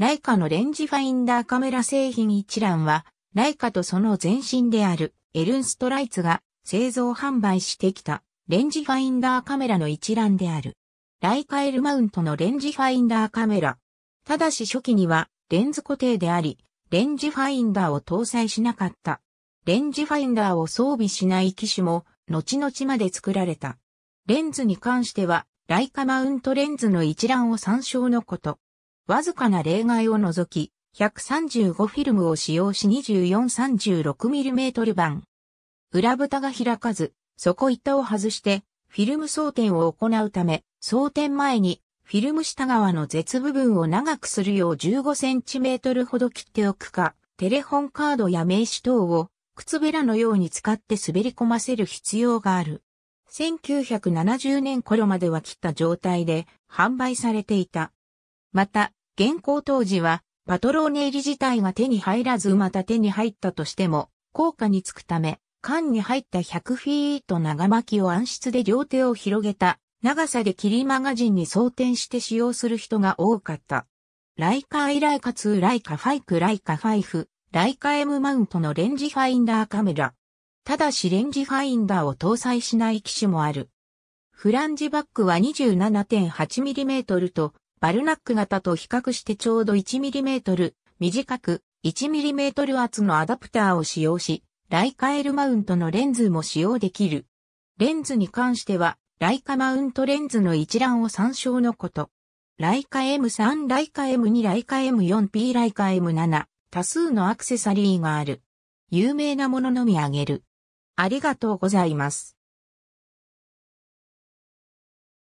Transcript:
ライカのレンジファインダーカメラ製品一覧は、ライカとその前身であるエルンストライツが製造販売してきたレンジファインダーカメラの一覧である。ライカエルマウントのレンジファインダーカメラ。ただし初期にはレンズ固定であり、レンジファインダーを搭載しなかった。レンジファインダーを装備しない機種も後々まで作られた。レンズに関しては、ライカマウントレンズの一覧を参照のこと。わずかな例外を除き、135フィルムを使用し 2436mm 版。裏蓋が開かず、底板を外して、フィルム装填を行うため、装填前に、フィルム下側の絶部分を長くするよう 15cm ほど切っておくか、テレホンカードや名刺等を、靴べらのように使って滑り込ませる必要がある。1970年頃までは切った状態で販売されていた。また、現行当時は、パトローネ入り自体が手に入らずまた手に入ったとしても、効果につくため、缶に入った100フィート長巻きを暗室で両手を広げた長さで霧マガジンに装填して使用する人が多かった。ライカーイライカ2ライカファイクライカファイフ、ライカ M マウントのレンジファインダーカメラ。ただしレンジファインダーを搭載しない機種もある。フランジバックは 27.8mm とバルナック型と比較してちょうど 1mm 短く 1mm 厚のアダプターを使用し、ライカエルマウントのレンズも使用できる。レンズに関しては、ライカマウントレンズの一覧を参照のこと。ライカ M3、ライカ M2、ライカ M4P、ライカ M7、多数のアクセサリーがある。有名なもののみ上げる。ありがとうございます。